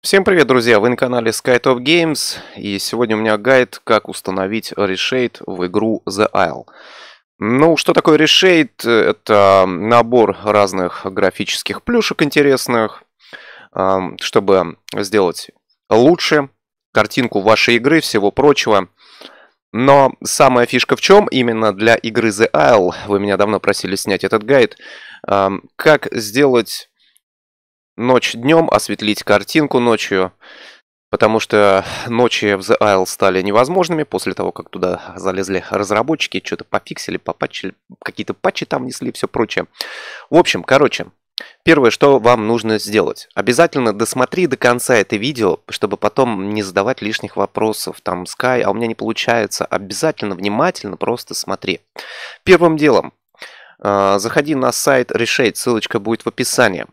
Всем привет, друзья! Вы на канале SkyTop Games, и сегодня у меня гайд, как установить решейт в игру The Isle. Ну, что такое решейт? Это набор разных графических плюшек интересных, чтобы сделать лучше картинку вашей игры, всего прочего. Но самая фишка в чем? Именно для игры The Isle, вы меня давно просили снять этот гайд, как сделать ночь днем, осветлить картинку ночью, потому что ночи в The Isle стали невозможными после того, как туда залезли разработчики, что-то пофиксили, попатчили, какие-то патчи там несли и все прочее. В общем, короче, Первое, что вам нужно сделать. Обязательно досмотри до конца это видео, чтобы потом не задавать лишних вопросов. Там, Sky, а у меня не получается. Обязательно внимательно просто смотри. Первым делом, э, заходи на сайт Reshade, ссылочка будет в описании.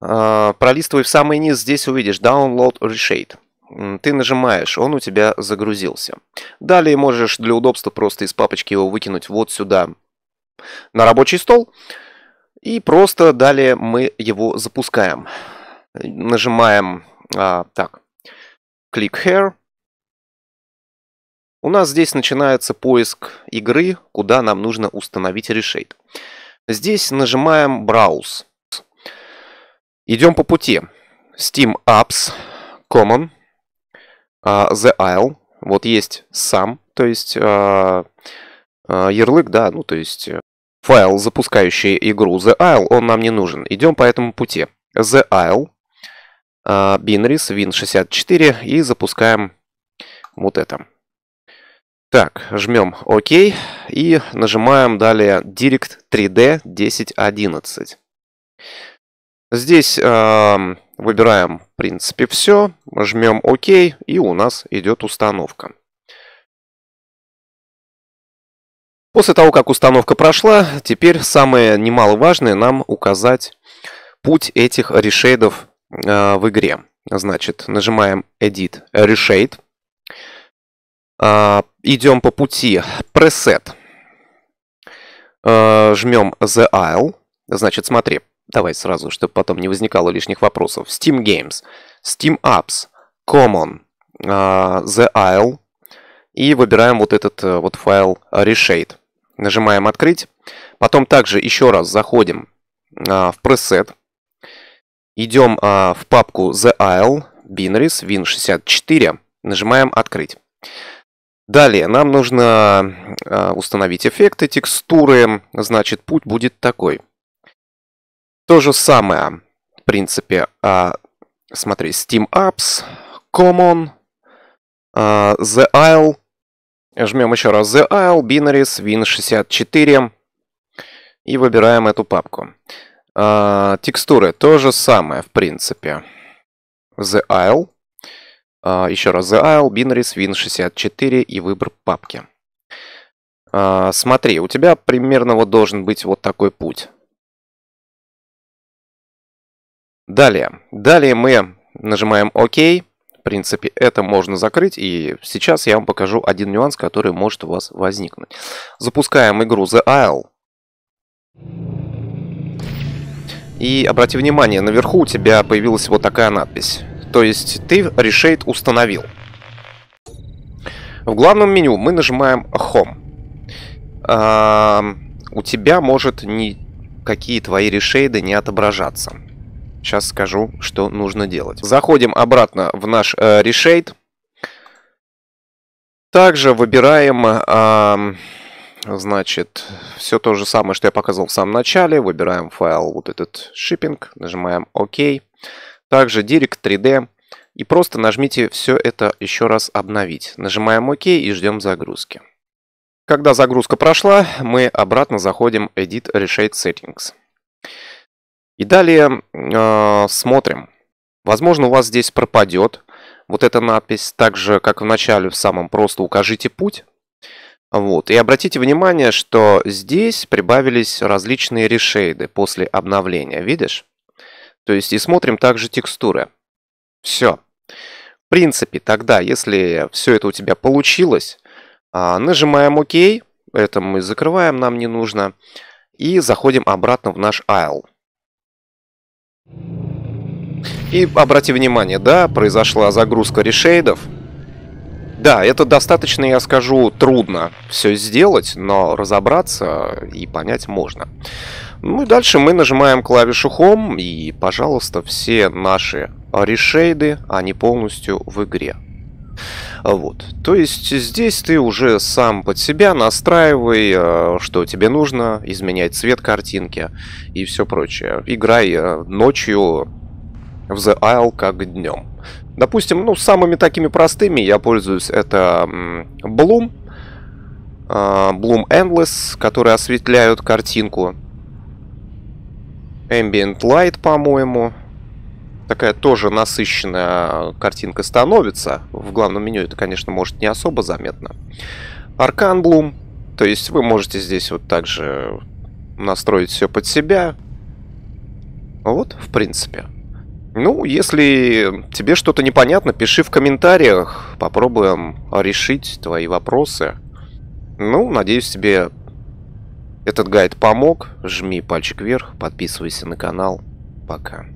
А, пролистывай в самый низ, здесь увидишь Download Reshade. Ты нажимаешь, он у тебя загрузился. Далее можешь для удобства просто из папочки его выкинуть вот сюда, на рабочий стол. И просто далее мы его запускаем. Нажимаем, а, так, Click Here. У нас здесь начинается поиск игры, куда нам нужно установить Reshade. Здесь нажимаем Browse. Идем по пути. Steam Apps, Common, а, The Isle. Вот есть сам, то есть а, а, ярлык, да, ну то есть э, файл, запускающий игру The Isle, он нам не нужен. Идем по этому пути. The Isle, binaries, win64 и запускаем вот это. Так, жмем ОК и нажимаем далее Direct 3D 1011. Здесь э, выбираем, в принципе, все, жмем ОК, и у нас идет установка. После того, как установка прошла, теперь самое немаловажное нам указать путь этих решейдов э, в игре. Значит, нажимаем Edit Reshade. Э, идем по пути Preset. Э, жмем The Isle. Значит, смотри, Давай сразу, чтобы потом не возникало лишних вопросов. Steam Games, Steam Apps, Common, а, The Isle. И выбираем вот этот э, вот файл Reshade. Нажимаем «Открыть». Потом также еще раз заходим а, в пресет. Идем а, в папку The Isle, Binaries, Win64. Нажимаем «Открыть». Далее нам нужно установить эффекты, текстуры. Значит, путь будет такой – то же самое, в принципе, а, смотри, Steam Apps, Common, а, The Isle, жмем еще раз The Isle, Binaries, Win64 и выбираем эту папку. А, текстуры, то же самое, в принципе. The Isle, а, еще раз The Isle, Binaries, Win64 и выбор папки. А, смотри, у тебя примерно вот должен быть вот такой путь. Далее. Далее мы нажимаем ОК. В принципе, это можно закрыть. И сейчас я вам покажу один нюанс, который может у вас возникнуть. Запускаем игру The Isle. И обрати внимание, наверху у тебя появилась вот такая надпись. То есть ты решейт установил. В главном меню мы нажимаем Home. А, у тебя может ни, какие твои решейды не отображаться. Сейчас скажу, что нужно делать. Заходим обратно в наш э, Reshade. Также выбираем, э, значит, все то же самое, что я показывал в самом начале. Выбираем файл вот этот shipping, нажимаем ОК. Также Direct 3D. И просто нажмите все это еще раз обновить. Нажимаем ОК и ждем загрузки. Когда загрузка прошла, мы обратно заходим Edit Reshade Settings. И далее э, смотрим. Возможно, у вас здесь пропадет вот эта надпись. Так же, как в начале, в самом просто укажите путь. Вот. И обратите внимание, что здесь прибавились различные решейды после обновления. Видишь? То есть и смотрим также текстуры. Все. В принципе, тогда, если все это у тебя получилось, а, нажимаем ОК. Это мы закрываем, нам не нужно. И заходим обратно в наш айл. И обрати внимание, да, произошла загрузка решейдов. Да, это достаточно, я скажу, трудно все сделать, но разобраться и понять можно. Ну и дальше мы нажимаем клавишу Home, и, пожалуйста, все наши решейды, они полностью в игре. Вот. То есть здесь ты уже сам под себя настраивай, э, что тебе нужно, изменять цвет картинки и все прочее. Играй э, ночью, в The Isle как днем. Допустим, ну, самыми такими простыми я пользуюсь, это Bloom, а, Bloom Endless, которые осветляют картинку. Ambient Light, по-моему. Такая тоже насыщенная картинка становится. В главном меню это, конечно, может не особо заметно. Arcan Bloom. То есть вы можете здесь вот также настроить все под себя. Вот, в принципе. Ну, если тебе что-то непонятно, пиши в комментариях. Попробуем решить твои вопросы. Ну, надеюсь, тебе этот гайд помог. Жми пальчик вверх, подписывайся на канал. Пока.